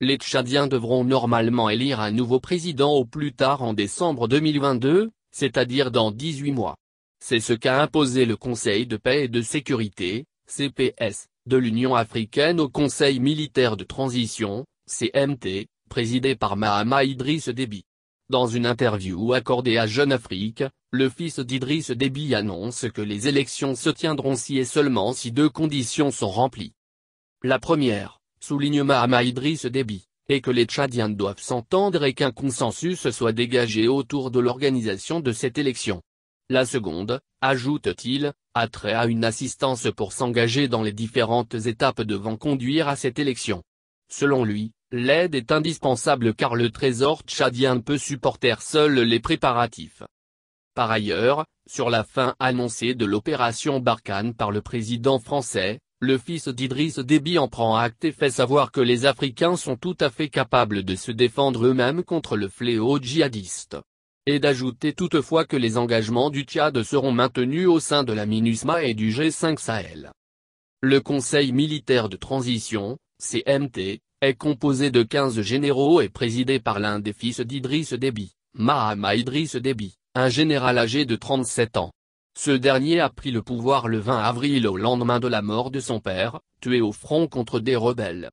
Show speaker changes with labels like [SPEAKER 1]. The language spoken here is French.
[SPEAKER 1] les Tchadiens devront normalement élire un nouveau président au plus tard en décembre 2022, c'est-à-dire dans 18 mois. C'est ce qu'a imposé le Conseil de paix et de sécurité, CPS, de l'Union africaine au Conseil militaire de transition, CMT, présidé par Mahama Idriss Déby. Dans une interview accordée à Jeune Afrique, le fils d'Idriss Déby annonce que les élections se tiendront si et seulement si deux conditions sont remplies. La première, souligne Mahama Idris Déby, et que les Tchadiens doivent s'entendre et qu'un consensus soit dégagé autour de l'organisation de cette élection. La seconde, ajoute-t-il, a trait à une assistance pour s'engager dans les différentes étapes devant conduire à cette élection. Selon lui, l'aide est indispensable car le trésor tchadien peut supporter seul les préparatifs. Par ailleurs, sur la fin annoncée de l'opération Barkhane par le président français, le fils d'Idriss Déby en prend acte et fait savoir que les Africains sont tout à fait capables de se défendre eux-mêmes contre le fléau djihadiste. Et d'ajouter toutefois que les engagements du Tchad seront maintenus au sein de la MINUSMA et du G5 Sahel. Le Conseil militaire de transition, CMT, est composé de 15 généraux et présidé par l'un des fils d'Idriss Déby, Mahama Idriss Déby, un général âgé de 37 ans. Ce dernier a pris le pouvoir le 20 avril au lendemain de la mort de son père, tué au front contre des rebelles.